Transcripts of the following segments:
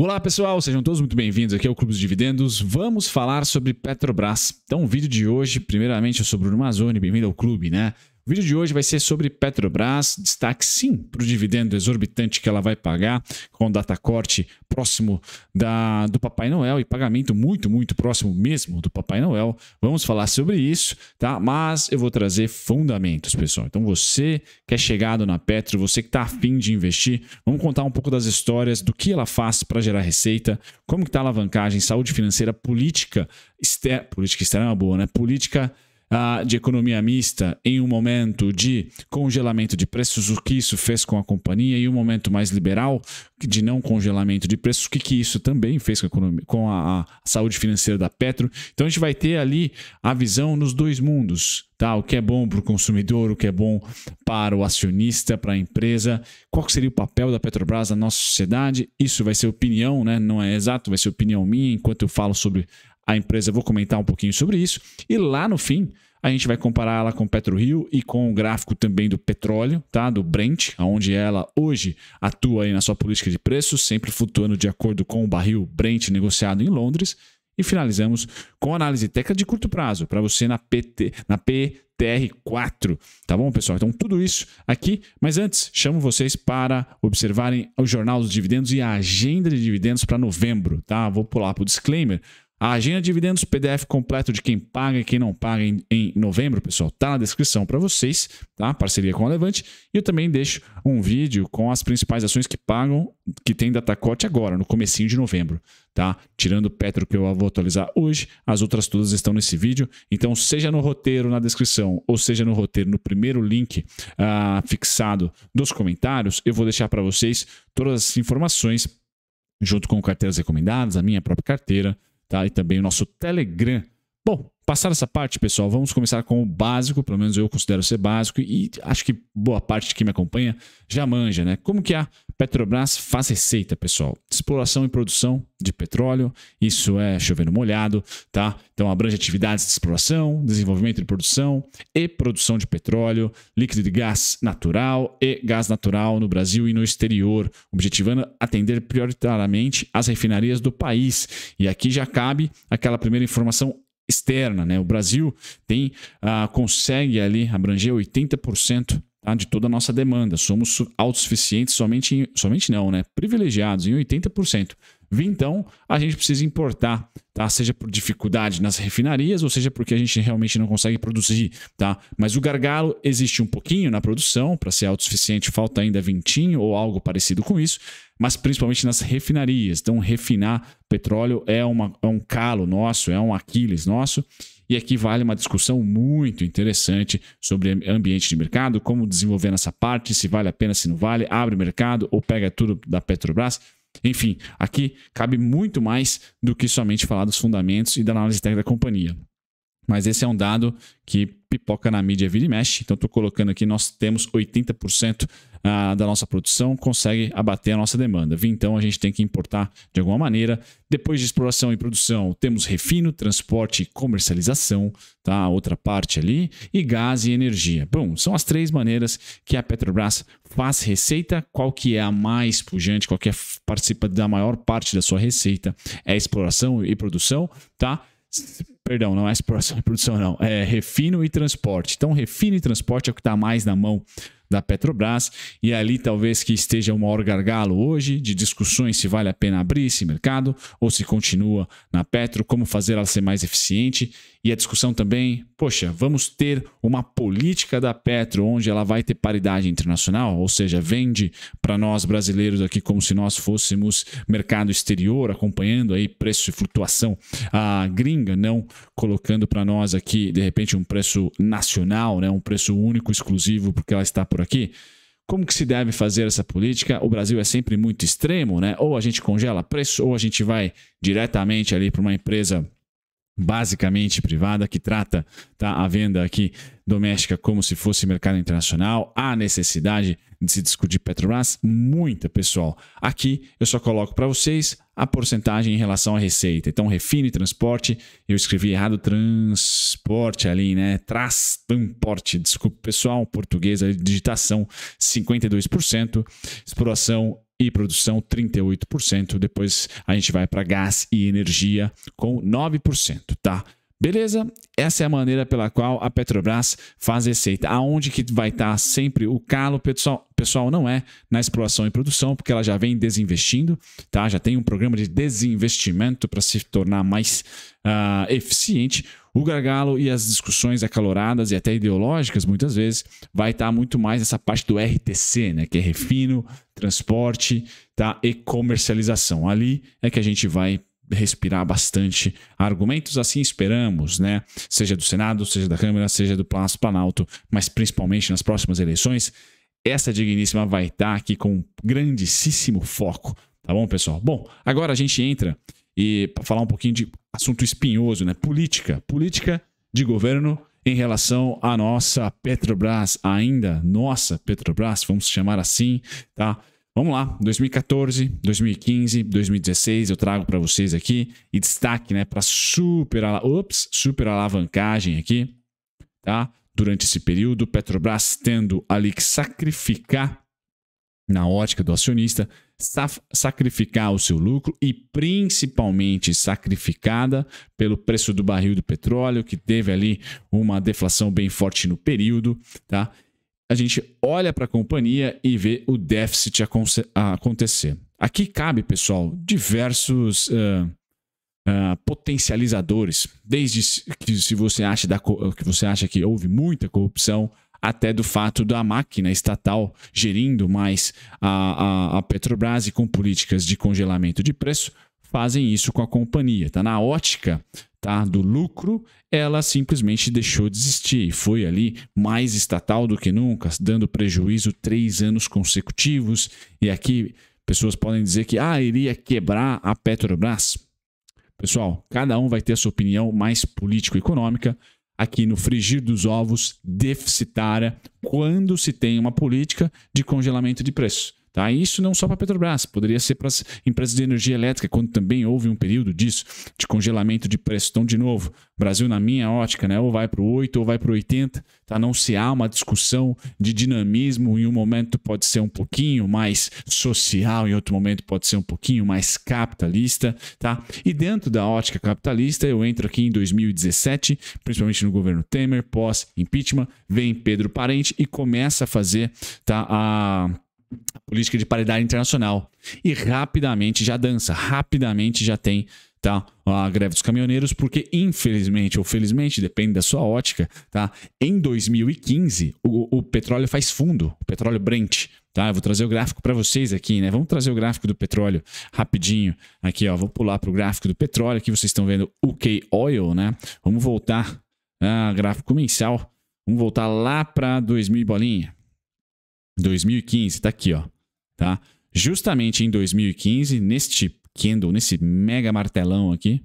Olá pessoal, sejam todos muito bem-vindos aqui ao Clube dos Dividendos. Vamos falar sobre Petrobras. Então, o vídeo de hoje, primeiramente, sobre o Bruno Mazzoni, bem-vindo ao clube, né? O vídeo de hoje vai ser sobre Petrobras, destaque sim para o dividendo exorbitante que ela vai pagar, com data corte próximo da, do Papai Noel e pagamento muito, muito próximo mesmo do Papai Noel. Vamos falar sobre isso, tá? Mas eu vou trazer fundamentos, pessoal. Então você que é chegado na Petro, você que está afim de investir, vamos contar um pouco das histórias, do que ela faz para gerar receita, como que está a alavancagem, saúde financeira, política externa, política externa é uma boa, né? Política externa de economia mista em um momento de congelamento de preços, o que isso fez com a companhia, e um momento mais liberal de não congelamento de preços, o que, que isso também fez com a, economia, com a, a saúde financeira da Petro. Então a gente vai ter ali a visão nos dois mundos. Tá, o que é bom para o consumidor, o que é bom para o acionista, para a empresa, qual seria o papel da Petrobras na nossa sociedade? Isso vai ser opinião, né? não é exato, vai ser opinião minha enquanto eu falo sobre a empresa, eu vou comentar um pouquinho sobre isso. E lá no fim, a gente vai comparar ela com PetroRio e com o gráfico também do petróleo, tá? Do Brent, onde ela hoje atua aí na sua política de preços, sempre flutuando de acordo com o barril Brent negociado em Londres. E finalizamos com análise técnica de curto prazo para você na PT, na PTR4, tá bom, pessoal? Então tudo isso aqui, mas antes chamo vocês para observarem o jornal dos dividendos e a agenda de dividendos para novembro, tá? Vou pular para o disclaimer a agenda de dividendos, PDF completo de quem paga e quem não paga em, em novembro, pessoal, tá na descrição para vocês, tá? Parceria com a Levante. E eu também deixo um vídeo com as principais ações que pagam, que tem datacote agora, no comecinho de novembro, tá? Tirando o Petro que eu vou atualizar hoje, as outras todas estão nesse vídeo. Então, seja no roteiro na descrição, ou seja no roteiro no primeiro link uh, fixado dos comentários, eu vou deixar para vocês todas as informações junto com carteiras recomendadas, a minha própria carteira, tá? E também o nosso Telegram Bom, passar essa parte, pessoal, vamos começar com o básico, pelo menos eu considero ser básico, e acho que boa parte de quem me acompanha já manja, né? Como que a Petrobras faz receita, pessoal? Exploração e produção de petróleo, isso é chovendo molhado, tá? Então abrange atividades de exploração, desenvolvimento de produção e produção de petróleo, líquido de gás natural e gás natural no Brasil e no exterior, objetivando atender prioritariamente as refinarias do país. E aqui já cabe aquela primeira informação externa. Né? O Brasil tem, ah, consegue ali abranger 80% tá, de toda a nossa demanda. Somos autossuficientes somente, em, somente não, né? Privilegiados em 80%. Então, a gente precisa importar, tá? Seja por dificuldade nas refinarias, ou seja porque a gente realmente não consegue produzir, tá? Mas o gargalo existe um pouquinho na produção, para ser autossuficiente falta ainda vintinho ou algo parecido com isso, mas principalmente nas refinarias. Então, refinar petróleo é, uma, é um calo nosso, é um Aquiles nosso. E aqui vale uma discussão muito interessante sobre ambiente de mercado, como desenvolver nessa parte, se vale a pena, se não vale, abre mercado ou pega tudo da Petrobras. Enfim, aqui cabe muito mais do que somente falar dos fundamentos e da análise técnica da companhia. Mas esse é um dado que pipoca na mídia vira e mexe. Então, estou colocando aqui, nós temos 80% a, ah, da nossa produção consegue abater a nossa demanda. Então, a gente tem que importar de alguma maneira. Depois de exploração e produção, temos refino, transporte e comercialização, tá? outra parte ali, e gás e energia. Bom, são as três maneiras que a Petrobras faz receita. Qual que é a mais pujante, qual que é, participa da maior parte da sua receita? É exploração e produção, tá? Perdão, não é exploração e produção, não. É refino e transporte. Então, refino e transporte é o que está mais na mão da Petrobras e é ali talvez que esteja o maior gargalo hoje de discussões se vale a pena abrir esse mercado ou se continua na Petro, como fazer ela ser mais eficiente e a discussão também, poxa, vamos ter uma política da Petro onde ela vai ter paridade internacional, ou seja, vende para nós brasileiros aqui como se nós fôssemos mercado exterior, acompanhando aí preço e flutuação a ah, gringa, não colocando para nós aqui, de repente, um preço nacional, né? um preço único, exclusivo, porque ela está por aqui. Como que se deve fazer essa política? O Brasil é sempre muito extremo, né? Ou a gente congela preço, ou a gente vai diretamente ali para uma empresa basicamente privada que trata tá, a venda aqui doméstica como se fosse mercado internacional. Há necessidade de se discutir Petrobras? Muita, pessoal. Aqui eu só coloco para vocês a porcentagem em relação à receita. Então, refine transporte, eu escrevi errado transporte ali, né? Transporte, desculpa pessoal, português, digitação 52%, exploração e produção 38%, depois a gente vai para gás e energia com 9%, tá? Beleza? Essa é a maneira pela qual a Petrobras faz receita. Aonde que vai estar tá sempre o calo, pessoal, pessoal, não é na exploração e produção, porque ela já vem desinvestindo, tá? Já tem um programa de desinvestimento para se tornar mais uh, eficiente. O gargalo e as discussões acaloradas e até ideológicas, muitas vezes, vai estar tá muito mais nessa parte do RTC, né? Que é refino, transporte tá? e comercialização. Ali é que a gente vai respirar bastante argumentos, assim esperamos, né? Seja do Senado, seja da Câmara, seja do Palácio Planalto, mas principalmente nas próximas eleições, essa digníssima vai estar aqui com um grandíssimo foco, tá bom, pessoal? Bom, agora a gente entra e para falar um pouquinho de assunto espinhoso, né? Política, política de governo em relação à nossa Petrobras ainda, nossa Petrobras, vamos chamar assim, tá? Vamos lá, 2014, 2015, 2016, eu trago para vocês aqui e destaque, né, para super, ups, super alavancagem aqui, tá? Durante esse período, Petrobras tendo ali que sacrificar na ótica do acionista, sacrificar o seu lucro e principalmente sacrificada pelo preço do barril do petróleo, que teve ali uma deflação bem forte no período, tá? a gente olha para a companhia e vê o déficit acontecer. Aqui cabe, pessoal, diversos uh, uh, potencializadores, desde que se você acha da, que você acha que houve muita corrupção, até do fato da máquina estatal gerindo mais a, a, a Petrobras e com políticas de congelamento de preço, fazem isso com a companhia. Tá? Na ótica tá? do lucro, ela simplesmente deixou de existir. Foi ali mais estatal do que nunca, dando prejuízo três anos consecutivos. E aqui pessoas podem dizer que ah, iria quebrar a Petrobras. Pessoal, cada um vai ter a sua opinião mais político-econômica. Aqui no frigir dos ovos, deficitária, quando se tem uma política de congelamento de preços. Tá? Isso não só para a Petrobras, poderia ser para as empresas de energia elétrica, quando também houve um período disso, de congelamento de preço. Então, de novo, Brasil, na minha ótica, né? ou vai para o 8 ou vai para o 80. Tá? Não se há uma discussão de dinamismo. Em um momento pode ser um pouquinho mais social, em outro momento pode ser um pouquinho mais capitalista. Tá? E dentro da ótica capitalista, eu entro aqui em 2017, principalmente no governo Temer, pós-impeachment, vem Pedro Parente e começa a fazer tá, a a política de paridade internacional. E rapidamente já dança, rapidamente já tem tá? A greve dos caminhoneiros, porque infelizmente ou felizmente, depende da sua ótica, tá? Em 2015, o, o petróleo faz fundo, o petróleo Brent, tá? Eu vou trazer o gráfico para vocês aqui, né? Vamos trazer o gráfico do petróleo rapidinho aqui, ó. Vou pular para o gráfico do petróleo, aqui vocês estão vendo o K Oil, né? Vamos voltar, né, gráfico mensal. Vamos voltar lá para 2000 bolinha. 2015, tá aqui, ó, tá? Justamente em 2015, neste candle, nesse mega martelão aqui,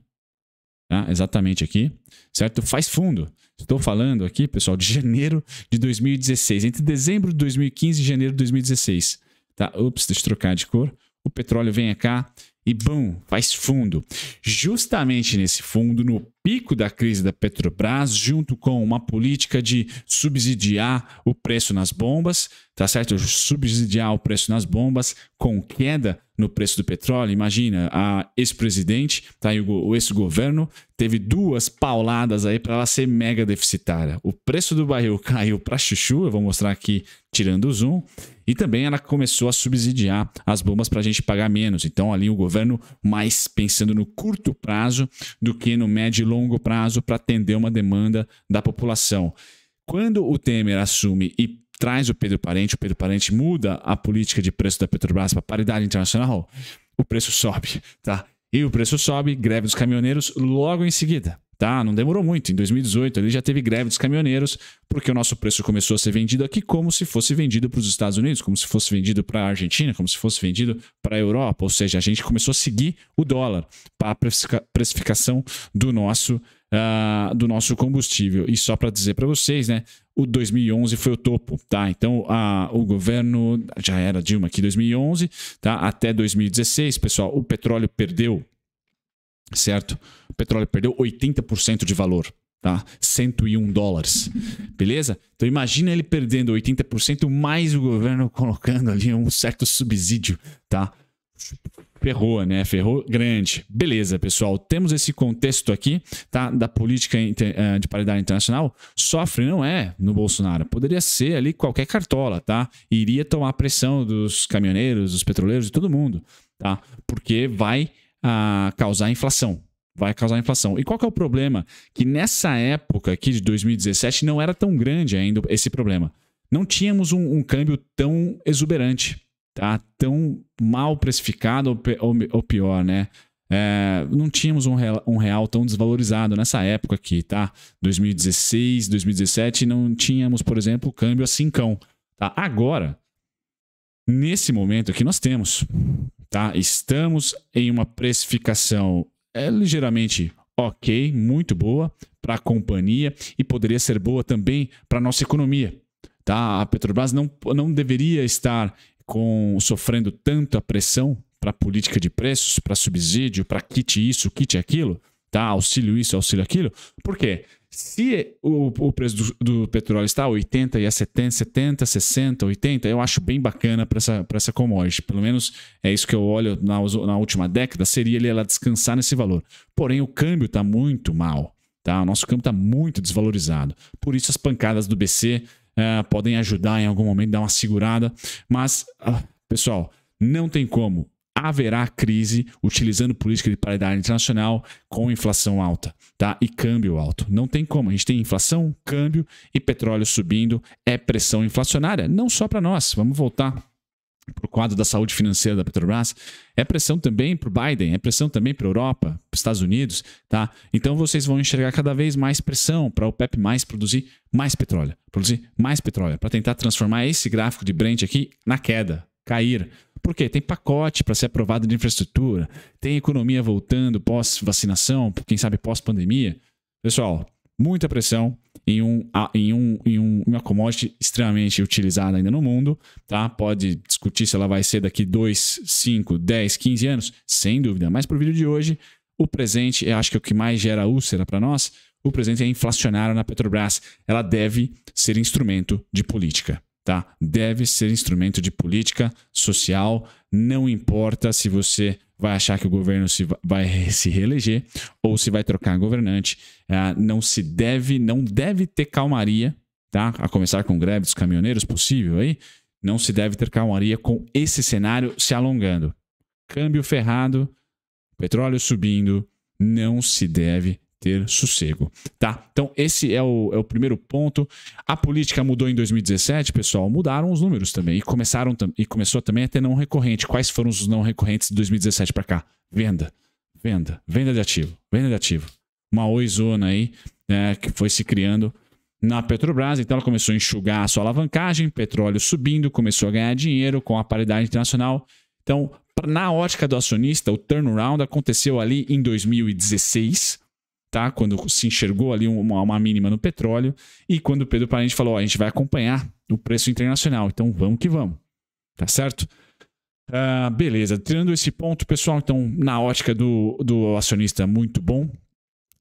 tá? Exatamente aqui, certo? Faz fundo. Estou falando aqui, pessoal, de janeiro de 2016, entre dezembro de 2015 e janeiro de 2016, tá? Ups, deixa eu trocar de cor. O petróleo vem cá e bum, faz fundo. Justamente nesse fundo, no pico da crise da Petrobras, junto com uma política de subsidiar o preço nas bombas, tá certo? Subsidiar o preço nas bombas com queda no preço do petróleo. Imagina, a ex-presidente, tá? o ex-governo, teve duas pauladas aí para ela ser mega deficitária. O preço do barril caiu para chuchu, eu vou mostrar aqui tirando o zoom, e também ela começou a subsidiar as bombas para a gente pagar menos. Então ali o governo mais pensando no curto prazo do que no médio e longo prazo para atender uma demanda da população. Quando o Temer assume e traz o Pedro Parente, o Pedro Parente muda a política de preço da Petrobras para paridade internacional, o preço sobe, tá? E o preço sobe, greve dos caminhoneiros logo em seguida tá? Não demorou muito. Em 2018 ele já teve greve dos caminhoneiros, porque o nosso preço começou a ser vendido aqui como se fosse vendido para os Estados Unidos, como se fosse vendido para a Argentina, como se fosse vendido para a Europa. Ou seja, a gente começou a seguir o dólar para a precificação do nosso Uh, do nosso combustível. E só para dizer para vocês, né? O 2011 foi o topo, tá? Então, a, o governo já era Dilma aqui 2011, tá? Até 2016, pessoal, o petróleo perdeu certo? O petróleo perdeu 80% de valor, tá? 101 dólares, beleza? Então imagina ele perdendo 80% mais o governo colocando ali um certo subsídio, tá? Ferrou, né? Ferrou grande. Beleza, pessoal. Temos esse contexto aqui, tá? Da política eh, de paridade internacional. Sofre, não é no Bolsonaro. Poderia ser ali qualquer cartola, tá? Iria tomar pressão dos caminhoneiros, dos petroleiros, de todo mundo, tá? Porque vai a causar inflação. Vai causar inflação. E qual é o problema? Que nessa época aqui de 2017 não era tão grande ainda esse problema. Não tínhamos um, um câmbio tão exuberante, tá? tão mal precificado ou, ou, ou pior, né? É, não tínhamos um real, um real, tão desvalorizado nessa época aqui, tá? 2016, 2017, não tínhamos, por exemplo, câmbio a cincão. Tá? Agora, nesse momento aqui, nós temos. Tá? Estamos em uma precificação é, ligeiramente ok, muito boa para a companhia e poderia ser boa também para a nossa economia. Tá? A Petrobras não, não deveria estar com sofrendo tanta pressão para política de preços, para subsídio, para kit isso, kit aquilo, tá? auxílio isso, auxílio aquilo. Por quê? Se o, o preço do, do, petróleo está a 80 e a 70, 70, 60, 80, eu acho bem bacana para essa, essa commodity. Pelo menos é isso que eu olho na, na última década, seria ele ela descansar nesse valor. Porém, o câmbio está muito mal. Tá? O nosso câmbio está muito desvalorizado. Por isso, as pancadas do BC uh, eh, podem ajudar em algum momento, dar uma segurada. Mas, uh, pessoal, não tem como haverá crise utilizando política de paridade internacional com inflação alta tá? e câmbio alto. Não tem como. A gente tem inflação, câmbio e petróleo subindo. É pressão inflacionária, não só para nós. Vamos voltar para o quadro da saúde financeira da Petrobras, é pressão também para o Biden, é pressão também para a Europa, para os Estados Unidos, tá? Então vocês vão enxergar cada vez mais pressão para o PEP mais produzir mais petróleo, produzir mais petróleo, para tentar transformar esse gráfico de Brent aqui na queda, cair. Por quê? Tem pacote para ser aprovado de infraestrutura, tem economia voltando pós-vacinação, quem sabe pós-pandemia. Pessoal, muita pressão em, um, em, um, em um, uma commodity extremamente utilizada ainda no mundo, tá? Pode discutir se ela vai ser daqui 2, 5, 10, 15 anos, sem dúvida. Mas para o vídeo de hoje, o presente, eu acho que é o que mais gera úlcera para nós, o presente é inflacionário na Petrobras. Ela deve ser instrumento de política tá? Deve ser instrumento de política social, não importa se você vai achar que o governo se vai se reeleger ou se vai trocar governante, ah, não se deve, não deve ter calmaria, tá? A começar com greve dos caminhoneiros possível aí, não se deve ter calmaria com esse cenário se alongando. Câmbio ferrado, petróleo subindo, não se deve ter sossego, tá? Então, esse é o, é o primeiro ponto. A política mudou em 2017, pessoal, mudaram os números também e começaram e começou também a ter não recorrente. Quais foram os não recorrentes de 2017 para cá? Venda, venda, venda de ativo, venda de ativo. Uma oizona aí, né, que foi se criando na Petrobras, então ela começou a enxugar a sua alavancagem, petróleo subindo, começou a ganhar dinheiro com a paridade internacional. Então, na ótica do acionista, o turnaround aconteceu ali em 2016, tá? Quando se enxergou ali uma, uma mínima no petróleo e quando Pedro Parente falou, a gente vai acompanhar o preço internacional, então vamos que vamos, tá certo? Ah, beleza, tirando esse ponto, pessoal, então na ótica do, do acionista muito bom,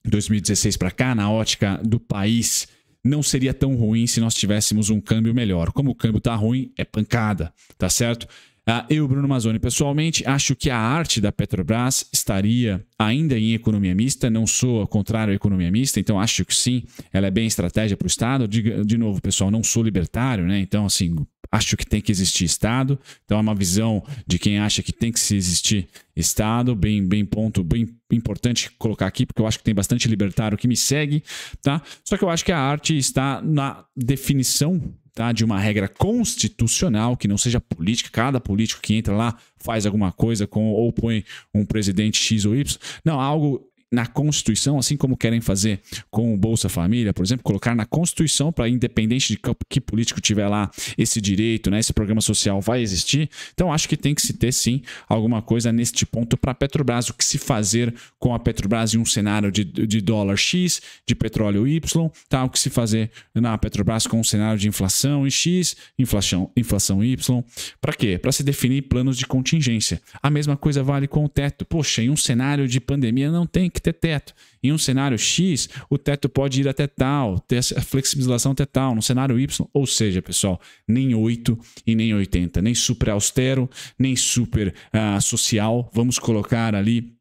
2016 para cá, na ótica do país, não seria tão ruim se nós tivéssemos um câmbio melhor. Como o câmbio tá ruim, é pancada, tá certo? Ah, eu, Bruno Mazzoni, pessoalmente, acho que a arte da Petrobras estaria ainda em economia mista, não sou contrário à economia mista, então acho que sim, ela é bem estratégia para o Estado. De, de novo, pessoal, não sou libertário, né? Então, assim, acho que tem que existir Estado. Então é uma visão de quem acha que tem que se existir Estado, bem, bem ponto, bem importante colocar aqui, porque eu acho que tem bastante libertário que me segue, tá? Só que eu acho que a arte está na definição Tá, de uma regra constitucional que não seja política, cada político que entra lá faz alguma coisa com ou põe um presidente X ou Y. Não, algo na Constituição, assim como querem fazer com o Bolsa Família, por exemplo, colocar na Constituição para independente de que político tiver lá esse direito, né, esse programa social vai existir. Então acho que tem que se ter sim alguma coisa neste ponto para a Petrobras, o que se fazer com a Petrobras em um cenário de, de dólar X, de petróleo Y, tá? o que se fazer na Petrobras com um cenário de inflação em X, inflação, inflação Y. Para quê? Para se definir planos de contingência. A mesma coisa vale com o teto. Poxa, em um cenário de pandemia não tem que ter teto. Em um cenário X, o teto pode ir até tal, ter a flexibilização até tal, no cenário Y. Ou seja, pessoal, nem 8 e nem 80, nem super austero, nem super uh, social. Vamos colocar ali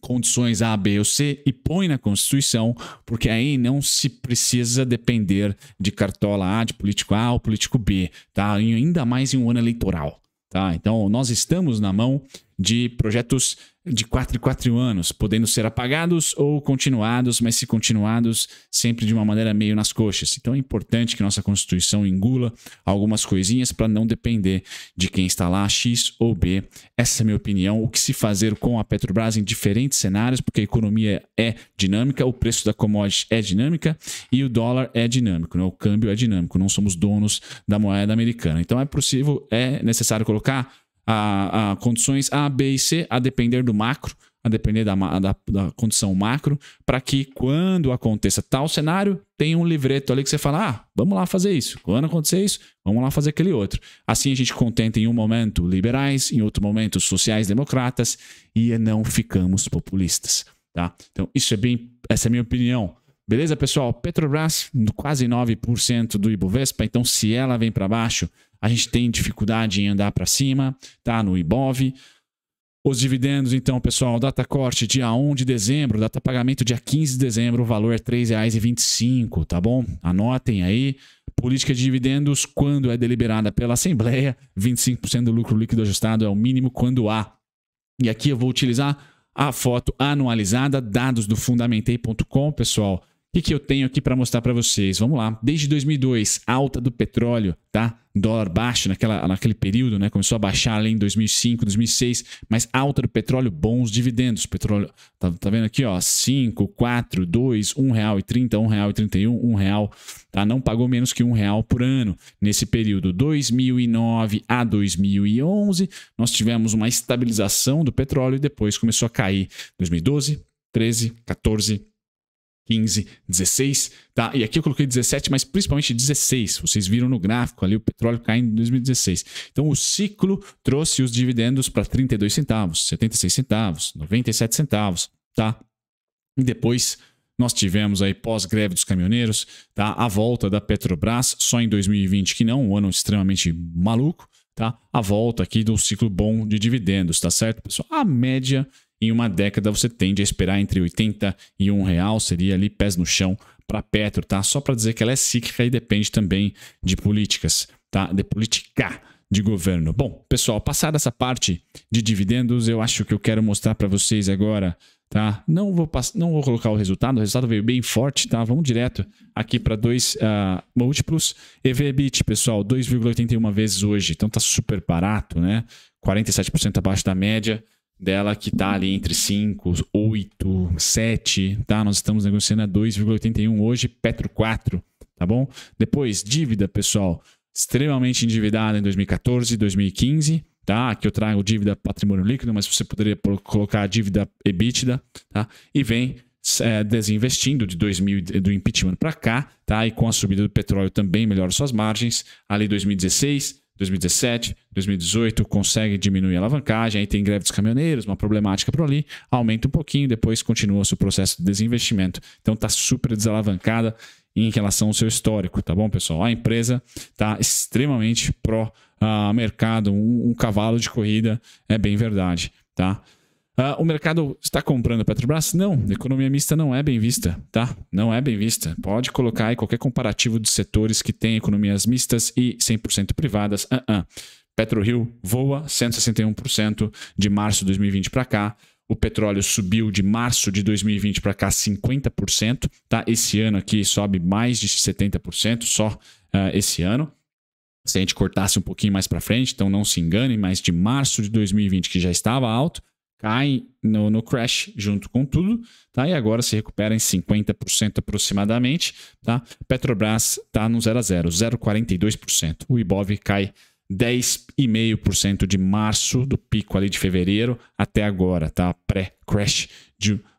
condições A, B ou C e põe na Constituição, porque aí não se precisa depender de cartola A, de político A ou político B, tá? E ainda mais em um ano eleitoral, tá? Então, nós estamos na mão de projetos de 4 em 4 anos, podendo ser apagados ou continuados, mas se continuados, sempre de uma maneira meio nas coxas. Então é importante que nossa Constituição engula algumas coisinhas para não depender de quem está lá, X ou B. Essa é a minha opinião. O que se fazer com a Petrobras em diferentes cenários, porque a economia é dinâmica, o preço da commodity é dinâmica e o dólar é dinâmico, né? o câmbio é dinâmico, não somos donos da moeda americana. Então é possível, é necessário colocar a, a condições A, B e C, a depender do macro, a depender da, da, da condição macro, para que quando aconteça tal cenário, tenha um livreto ali que você fala: ah, vamos lá fazer isso. Quando acontecer isso, vamos lá fazer aquele outro. Assim a gente contenta em um momento liberais, em outro momento sociais-democratas e não ficamos populistas. Tá? Então, isso é bem. Essa é a minha opinião. Beleza, pessoal? Petrobras, quase 9% do Ibovespa. Então, se ela vem para baixo, a gente tem dificuldade em andar para cima, tá no IBOV. Os dividendos, então, pessoal, data corte dia 1 de dezembro, data pagamento dia 15 de dezembro, o valor é R$ 3,25, tá bom? Anotem aí. Política de dividendos, quando é deliberada pela Assembleia, 25% do lucro líquido ajustado é o mínimo quando há. E aqui eu vou utilizar a foto anualizada, dados do fundamentei.com, pessoal. O que, que eu tenho aqui para mostrar para vocês? Vamos lá. Desde 2002, alta do petróleo, tá? Dólar baixo naquela, naquele período, né? Começou a baixar ali em 2005, 2006, mas alta do petróleo, bons dividendos. Petróleo, tá, tá vendo aqui, ó? 5, 4, 2, 1 real e 30, 1 real e 31, 1 real, tá? Não pagou menos que 1 real por ano nesse período. 2009 a 2011, nós tivemos uma estabilização do petróleo e depois começou a cair. 2012, 13, 14, 15, 16, tá? E aqui eu coloquei 17, mas principalmente 16. Vocês viram no gráfico ali o petróleo caindo em 2016. Então o ciclo trouxe os dividendos para 32 centavos, 76 centavos, 97 centavos, tá? E depois nós tivemos aí pós-greve dos caminhoneiros, tá? A volta da Petrobras só em 2020 que não, um ano extremamente maluco, tá? A volta aqui do ciclo bom de dividendos, tá certo, pessoal? A média em uma década você tende a esperar entre 80 e 1 real, seria ali pés no chão para Petro, tá? Só para dizer que ela é cíclica e depende também de políticas, tá? De política de governo. Bom, pessoal, passada essa parte de dividendos, eu acho que eu quero mostrar para vocês agora, tá? Não vou não vou colocar o resultado, o resultado veio bem forte, tá? Vamos direto aqui para dois uh, múltiplos. EV/EBIT, pessoal, 2,81 vezes hoje, então tá super barato, né? 47% abaixo da média dela que está ali entre 5, 8, 7, tá? Nós estamos negociando a 2,81 hoje, Petro 4, tá bom? Depois, dívida, pessoal, extremamente endividada em 2014, 2015, tá? Aqui eu trago dívida patrimônio líquido, mas você poderia colocar a dívida EBITDA, tá? E vem é, desinvestindo de 2000 do impeachment para cá, tá? E com a subida do petróleo também melhora suas margens. Ali 2016, 2017, 2018, consegue diminuir a alavancagem, aí tem greve dos caminhoneiros, uma problemática por ali, aumenta um pouquinho, depois continua-se o processo de desinvestimento. Então está super desalavancada em relação ao seu histórico, tá bom, pessoal? A empresa está extremamente pró-mercado, ah, uh, um, um cavalo de corrida, é bem verdade, tá? Uh, o mercado está comprando a Petrobras? Não, economia mista não é bem vista, tá? Não é bem vista. Pode colocar aí qualquer comparativo de setores que têm economias mistas e 100% privadas. Uh -uh. PetroRio voa 161% de março de 2020 para cá. O petróleo subiu de março de 2020 para cá 50%, tá? Esse ano aqui sobe mais de 70% só uh, esse ano se a gente cortasse um pouquinho mais para frente, então não se engane, mas de março de 2020, que já estava alto, cai no, no, crash junto com tudo, tá? E agora se recupera em 50% aproximadamente, tá? Petrobras tá no 0 a 0, 0,42%. O Ibov cai 10,5% de março, do pico ali de fevereiro até agora, tá? Pré-crash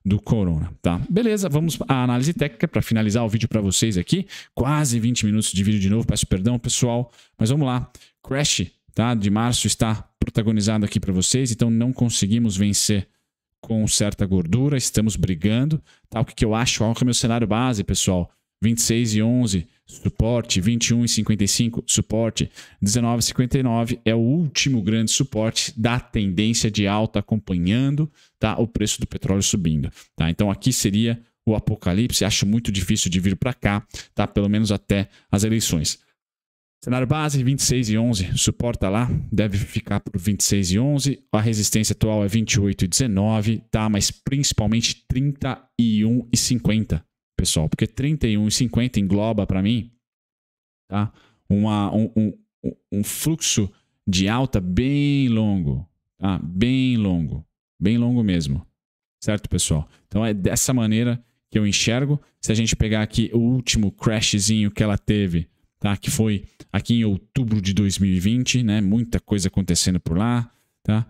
do corona, tá? Beleza, vamos à análise técnica para finalizar o vídeo para vocês aqui. Quase 20 minutos de vídeo de novo, peço perdão, pessoal, mas vamos lá. Crash, tá? De março está protagonizado aqui para vocês, então não conseguimos vencer com certa gordura, estamos brigando. Tá? O que, que eu acho? Qual é o meu cenário base, pessoal. 26 e 11, suporte. 21 e 55, suporte. 19 e 59 é o último grande suporte da tendência de alta acompanhando tá? o preço do petróleo subindo. Tá? Então aqui seria o apocalipse. Acho muito difícil de vir para cá, tá? pelo menos até as eleições. Cenário base 26 e 11, suporta lá, deve ficar por 26 e 11. A resistência atual é 28 e 19, tá? Mas principalmente 31 e 50, pessoal, porque 31 e 50 engloba para mim, tá? Uma, um, um, um, fluxo de alta bem longo, tá? Bem longo, bem longo mesmo, certo, pessoal? Então é dessa maneira que eu enxergo. Se a gente pegar aqui o último crashzinho que ela teve tá? Que foi aqui em outubro de 2020, né? Muita coisa acontecendo por lá, tá?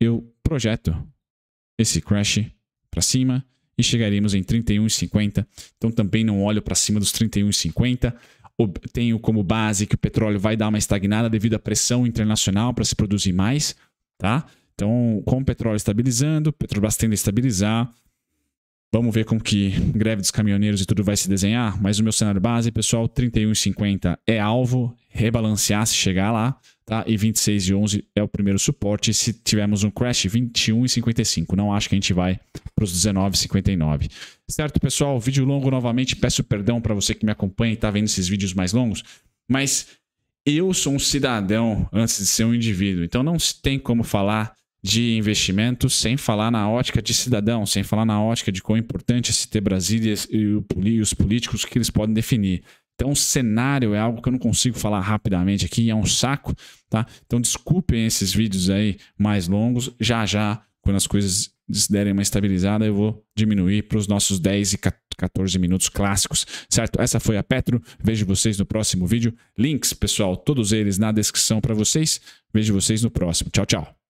Eu projeto esse crash para cima e chegaremos em 31,50. Então também não olho para cima dos 31,50. Tenho como base que o petróleo vai dar uma estagnada devido à pressão internacional para se produzir mais, tá? Então, com o petróleo estabilizando, Petrobras tende a estabilizar, Vamos ver como que greve dos caminhoneiros e tudo vai se desenhar, mas o meu cenário base, pessoal, 31,50 é alvo, rebalancear se chegar lá, tá? E 26,11 é o primeiro suporte. Se tivermos um crash, 21,55. Não acho que a gente vai para os 19,59. Certo, pessoal? Vídeo longo novamente. Peço perdão para você que me acompanha e está vendo esses vídeos mais longos, mas eu sou um cidadão antes de ser um indivíduo, então não tem como falar de investimentos, sem falar na ótica de cidadão, sem falar na ótica de quão importante é se ter Brasília e os políticos que eles podem definir. Então, cenário é algo que eu não consigo falar rapidamente aqui, é um saco, tá? Então, desculpem esses vídeos aí mais longos. Já já, quando as coisas se derem uma estabilizada, eu vou diminuir para os nossos 10 e 14 minutos clássicos, certo? Essa foi a Petro. Vejo vocês no próximo vídeo. Links, pessoal, todos eles na descrição para vocês. Vejo vocês no próximo. Tchau, tchau.